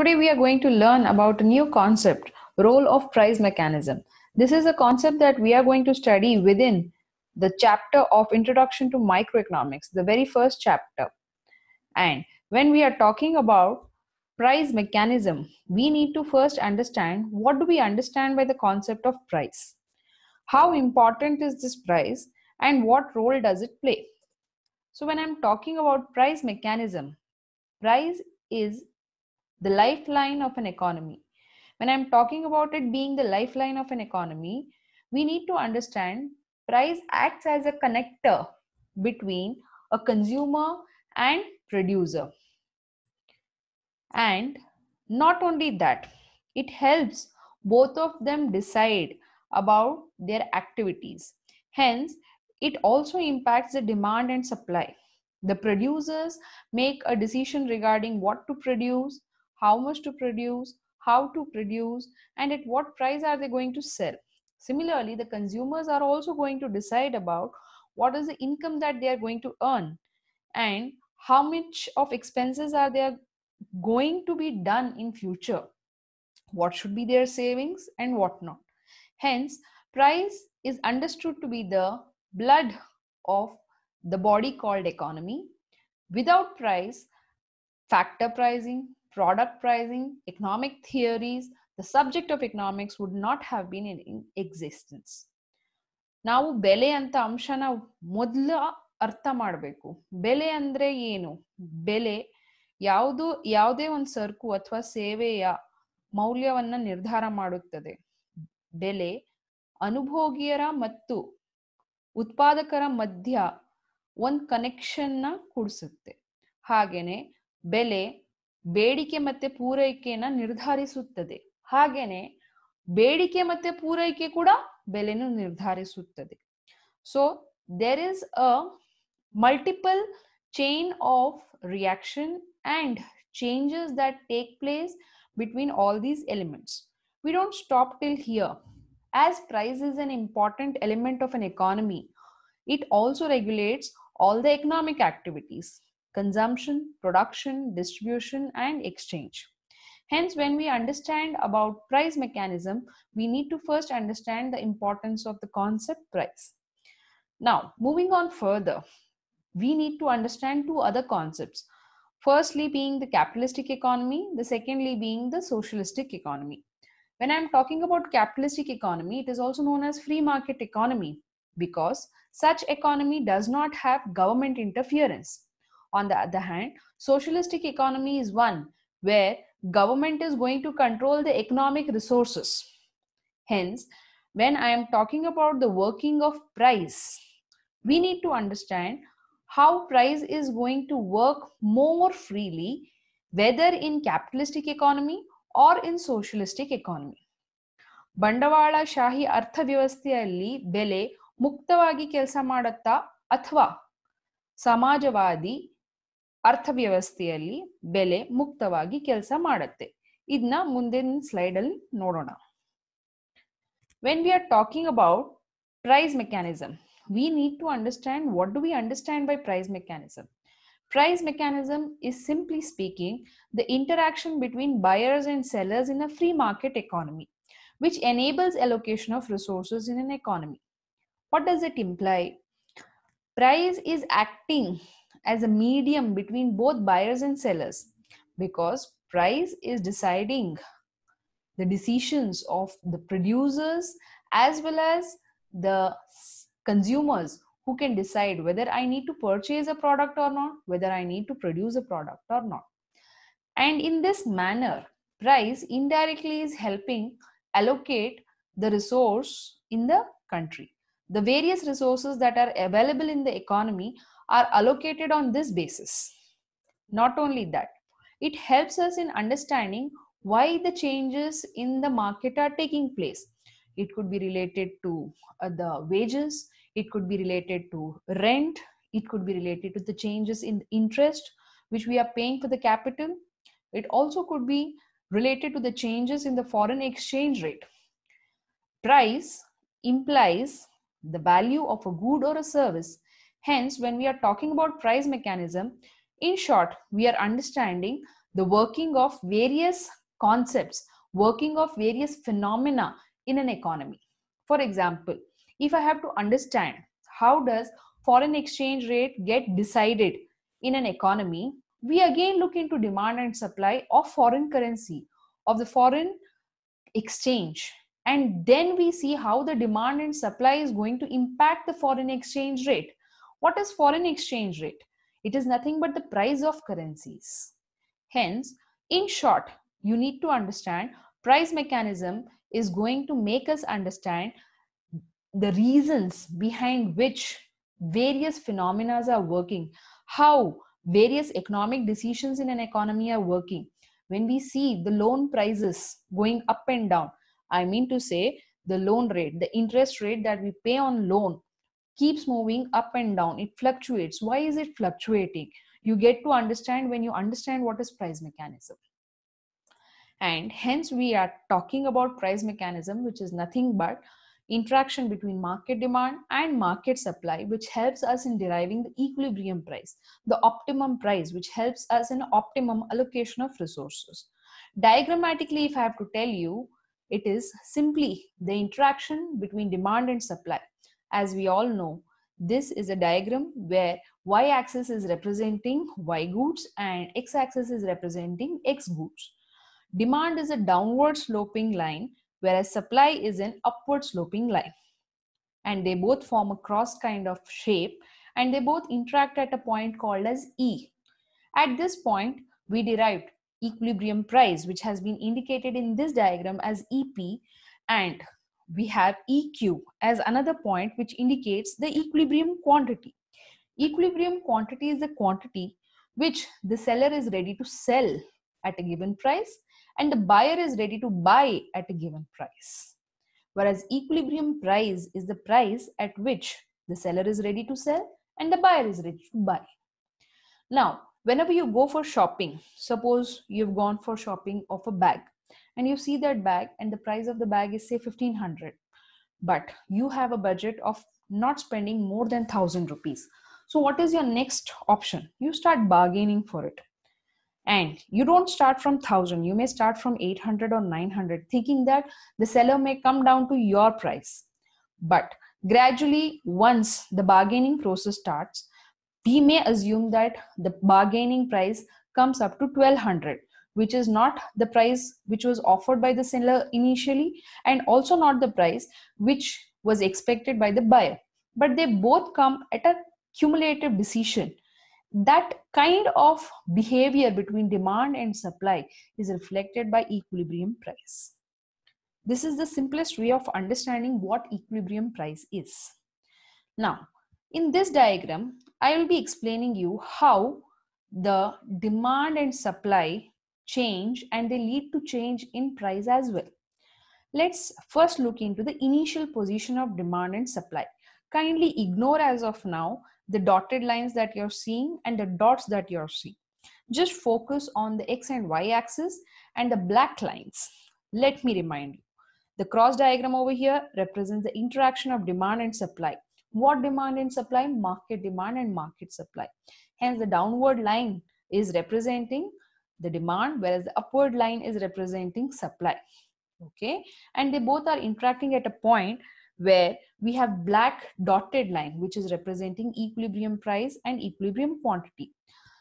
Today we are going to learn about a new concept, role of price mechanism. This is a concept that we are going to study within the chapter of Introduction to Microeconomics, the very first chapter. And when we are talking about price mechanism, we need to first understand what do we understand by the concept of price? How important is this price and what role does it play? So when I'm talking about price mechanism, price is the lifeline of an economy. When I'm talking about it being the lifeline of an economy, we need to understand price acts as a connector between a consumer and producer. And not only that, it helps both of them decide about their activities. Hence, it also impacts the demand and supply. The producers make a decision regarding what to produce, how much to produce, how to produce, and at what price are they going to sell. Similarly, the consumers are also going to decide about what is the income that they are going to earn and how much of expenses are they going to be done in future what should be their savings and what not hence price is understood to be the blood of the body called economy without price factor pricing product pricing, economic theories, the subject of economics would not have been in existence ನಾವು ಬೆಲೆ ಅಂತ ಅಂಶನ ಮೊದಲು ಅರ್ಥ ಮಾಡಬೇಕು ಬೆಲೆ ಅಂದರೆ ಏನು ಬೆಲೆ ಯಾವುದು ಯಾವುದೇ ಒಂದು ಸರಕು ಅಥವಾ ಸೇವೆಯ ಮೌಲ್ಯವನ್ನು ನಿರ್ಧಾರ ಮಾಡುತ್ತದೆ ಬೆಲೆ ಅನುಭೋಗಿಯರ ಮತ್ತು ಉತ್ಪಾದಕರ ಮಧ್ಯ ಒಂದು ಕನೆಕ್ಷನ್ನ ಕೊಡಿಸುತ್ತೆ ಹಾಗೆಯೇ ಬೆಲೆ ಬೇಡಿಕೆ ಮತ್ತೆ ಪೂರೈಕೆನ ನಿರ್ಧರಿಸುತ್ತದೆ ಹಾಗೇನೆ ಬೇಡಿಕೆ ಮತ್ತೆ ಪೂರೈಕೆ ಕೂಡ ಬೆಲೆನು ನಿರ್ಧರಿಸುತ್ತದೆ so there is a multiple chain of reaction and changes that take place between all these elements. We don't stop till here. As price is an important element of an economy, it also regulates all the economic activities consumption, production, distribution, and exchange. Hence, when we understand about price mechanism, we need to first understand the importance of the concept price. Now, moving on further, we need to understand two other concepts. Firstly, being the capitalistic economy, the secondly, being the socialistic economy. When I'm talking about capitalistic economy, it is also known as free market economy because such economy does not have government interference on the other hand, socialistic economy is one where government is going to control the economic resources. Hence, when I am talking about the working of price, we need to understand how price is going to work more freely, whether in capitalistic economy or in socialistic economy. shahi ಅರ್ಥವ್ಯವಸ್ಥೆಯಲ್ಲಿ ಬೆಲೆ ಮುಕ್ತವಾಗಿ ಕೆಲಸ ಮಾಡುತ್ತಾ ಅಥವಾ ಸಮಾಜವಾದಿ ಅರ್ಥವ್ಯವಸ್ಥೆಯಲ್ಲಿ ಬೆಲೆ ಮುಕ್ತವಾಗಿ ಕೆಲಸ ಮಾಡುತ್ತೆ ಇದನ್ನ ಮುಂದಿನ ಸ್ಲೈಡ್ ಅಲ್ಲಿ ನೋಡೋಣ when we are talking about price mechanism we need to understand what do we understand by price mechanism price mechanism is simply speaking the interaction between buyers and sellers in a free market economy which enables allocation of resources in an economy what does it imply price is acting as a medium between both buyers and sellers because price is deciding the decisions of the producers as well as the consumers who can decide whether I need to purchase a product or not, whether I need to produce a product or not. And in this manner, price indirectly is helping allocate the resource in the country. The various resources that are available in the economy are allocated on this basis. Not only that, it helps us in understanding why the changes in the market are taking place. It could be related to uh, the wages, it could be related to rent, it could be related to the changes in interest which we are paying for the capital. It also could be related to the changes in the foreign exchange rate. Price implies the value of a good or a service. Hence, when we are talking about price mechanism, in short, we are understanding the working of various concepts, working of various phenomena in an economy. For example, if I have to understand how does foreign exchange rate get decided in an economy, we again look into demand and supply of foreign currency, of the foreign exchange and then we see how the demand and supply is going to impact the foreign exchange rate what is foreign exchange rate it is nothing but the price of currencies hence in short you need to understand price mechanism is going to make us understand the reasons behind which various phenomena are working how various economic decisions in an economy are working when we see the loan prices going up and down I mean to say the loan rate, the interest rate that we pay on loan keeps moving up and down. It fluctuates. Why is it fluctuating? You get to understand when you understand what is price mechanism. And hence, we are talking about price mechanism, which is nothing but interaction between market demand and market supply, which helps us in deriving the equilibrium price, the optimum price, which helps us in optimum allocation of resources. Diagrammatically, if I have to tell you, it is simply the interaction between demand and supply. As we all know, this is a diagram where y-axis is representing y goods and x-axis is representing x goods. Demand is a downward sloping line whereas supply is an upward sloping line. And they both form a cross kind of shape and they both interact at a point called as E. At this point, we derived equilibrium price, which has been indicated in this diagram as EP, and we have EQ as another point which indicates the equilibrium quantity. Equilibrium quantity is the quantity which the seller is ready to sell at a given price and the buyer is ready to buy at a given price. Whereas equilibrium price is the price at which the seller is ready to sell and the buyer is ready to buy. Now, whenever you go for shopping suppose you've gone for shopping of a bag and you see that bag and the price of the bag is say 1500 but you have a budget of not spending more than 1000 rupees so what is your next option you start bargaining for it and you don't start from 1000 you may start from 800 or 900 thinking that the seller may come down to your price but gradually once the bargaining process starts we may assume that the bargaining price comes up to 1200 which is not the price which was offered by the seller initially and also not the price which was expected by the buyer but they both come at a cumulative decision that kind of behavior between demand and supply is reflected by equilibrium price this is the simplest way of understanding what equilibrium price is now in this diagram, I will be explaining you how the demand and supply change and they lead to change in price as well. Let's first look into the initial position of demand and supply. Kindly ignore as of now the dotted lines that you're seeing and the dots that you're seeing. Just focus on the x and y axis and the black lines. Let me remind you, the cross diagram over here represents the interaction of demand and supply. What demand and supply? Market demand and market supply. Hence, the downward line is representing the demand, whereas the upward line is representing supply. Okay, and they both are interacting at a point where we have black dotted line, which is representing equilibrium price and equilibrium quantity.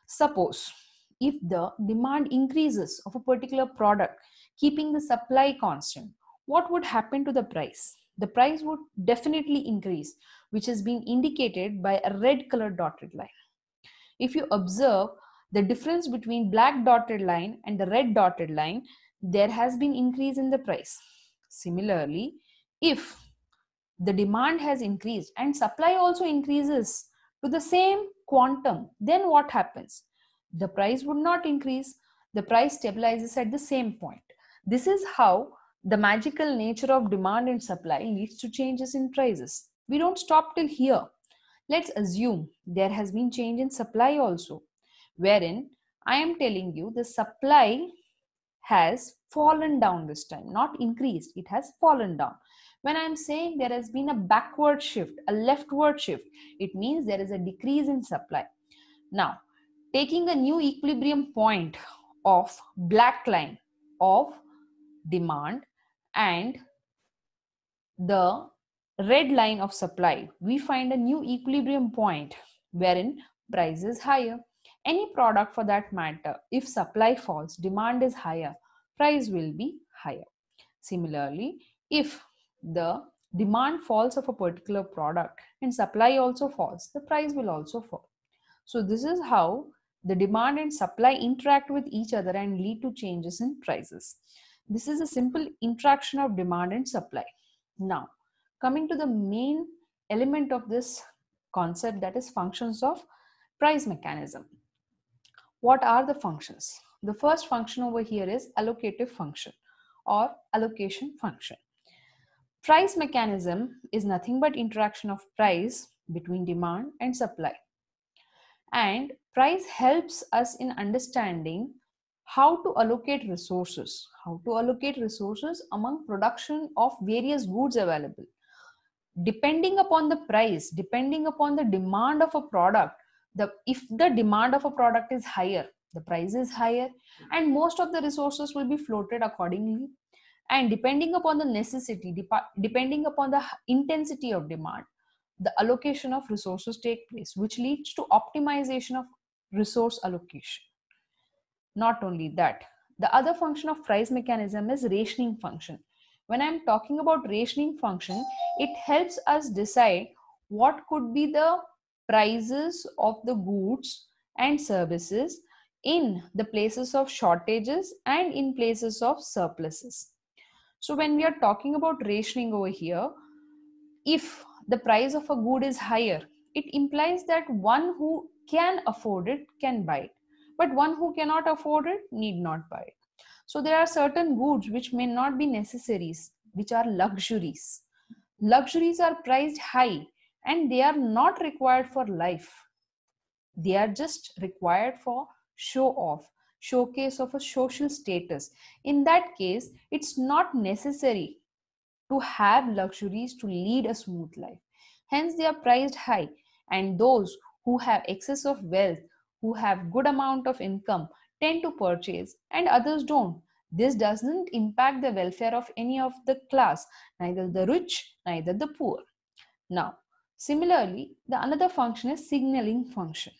Suppose if the demand increases of a particular product, keeping the supply constant, what would happen to the price? The price would definitely increase which is being indicated by a red colored dotted line. If you observe the difference between black dotted line and the red dotted line, there has been increase in the price. Similarly, if the demand has increased and supply also increases to the same quantum, then what happens? The price would not increase. The price stabilizes at the same point. This is how the magical nature of demand and supply leads to changes in prices. We don't stop till here. Let's assume there has been change in supply also, wherein I am telling you the supply has fallen down this time, not increased, it has fallen down. When I'm saying there has been a backward shift, a leftward shift, it means there is a decrease in supply. Now, taking a new equilibrium point of black line of demand and the red line of supply, we find a new equilibrium point wherein price is higher. Any product for that matter, if supply falls, demand is higher, price will be higher. Similarly, if the demand falls of a particular product and supply also falls, the price will also fall. So this is how the demand and supply interact with each other and lead to changes in prices. This is a simple interaction of demand and supply. Now, coming to the main element of this concept that is functions of price mechanism what are the functions the first function over here is allocative function or allocation function price mechanism is nothing but interaction of price between demand and supply and price helps us in understanding how to allocate resources how to allocate resources among production of various goods available depending upon the price depending upon the demand of a product the if the demand of a product is higher the price is higher and most of the resources will be floated accordingly and depending upon the necessity dep- depending upon the intensity of demand the allocation of resources take place which leads to optimization of resource allocation not only that the other function of price mechanism is rationing function when i'm talking about rationing function it helps us decide what could be the prices of the goods and services in the places of shortages and in places of surpluses. So when we are talking about rationing over here, if the price of a good is higher, it implies that one who can afford it can buy it, but one who cannot afford it need not buy it. So there are certain goods which may not be necessaries, which are luxuries. Luxuries are priced high and they are not required for life. They are just required for show off, showcase of a social status. In that case, it's not necessary to have luxuries to lead a smooth life. Hence, they are priced high. And those who have excess of wealth, who have good amount of income, tend to purchase and others don't. This doesn't impact the welfare of any of the class, neither the rich, neither the poor. Now, similarly, the another function is signaling function,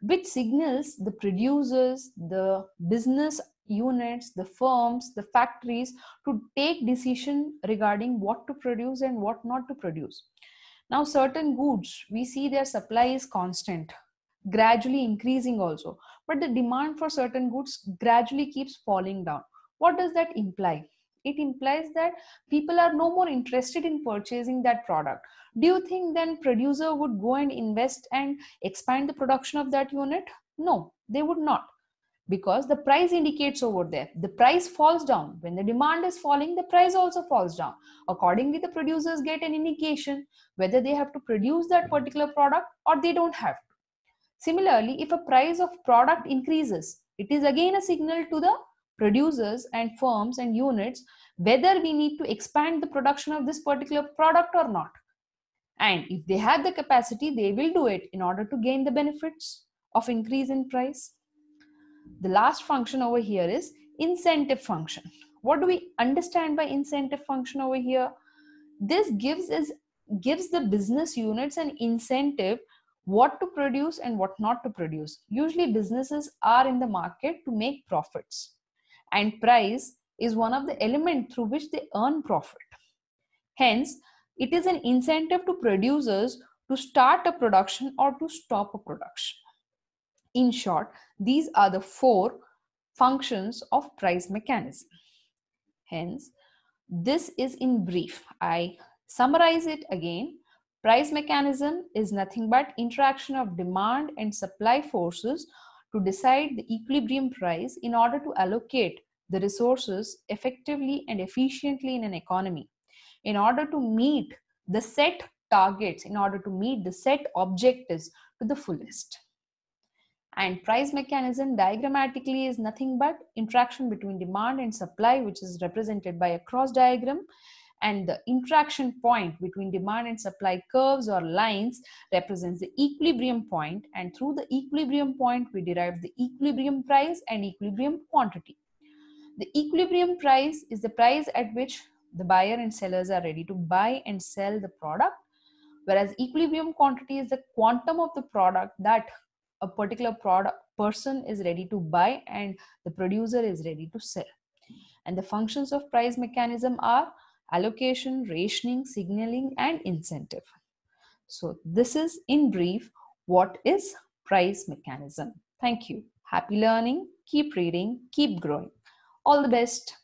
which signals the producers, the business units, the firms, the factories to take decision regarding what to produce and what not to produce. Now, certain goods, we see their supply is constant gradually increasing also but the demand for certain goods gradually keeps falling down what does that imply it implies that people are no more interested in purchasing that product do you think then producer would go and invest and expand the production of that unit no they would not because the price indicates over there the price falls down when the demand is falling the price also falls down accordingly the producers get an indication whether they have to produce that particular product or they don't have Similarly, if a price of product increases, it is again a signal to the producers and firms and units whether we need to expand the production of this particular product or not. And if they have the capacity, they will do it in order to gain the benefits of increase in price. The last function over here is incentive function. What do we understand by incentive function over here? This gives is gives the business units an incentive what to produce and what not to produce. Usually, businesses are in the market to make profits, and price is one of the elements through which they earn profit. Hence, it is an incentive to producers to start a production or to stop a production. In short, these are the four functions of price mechanism. Hence, this is in brief. I summarize it again Price mechanism is nothing but interaction of demand and supply forces to decide the equilibrium price in order to allocate the resources effectively and efficiently in an economy. In order to meet the set targets, in order to meet the set objectives to the fullest. And price mechanism diagrammatically is nothing but interaction between demand and supply, which is represented by a cross diagram and the interaction point between demand and supply curves or lines represents the equilibrium point and through the equilibrium point we derive the equilibrium price and equilibrium quantity. The equilibrium price is the price at which the buyer and sellers are ready to buy and sell the product whereas equilibrium quantity is the quantum of the product that a particular product person is ready to buy and the producer is ready to sell and the functions of price mechanism are allocation, rationing, signaling, and incentive. So this is in brief what is price mechanism. Thank you. Happy learning. Keep reading. Keep growing. All the best.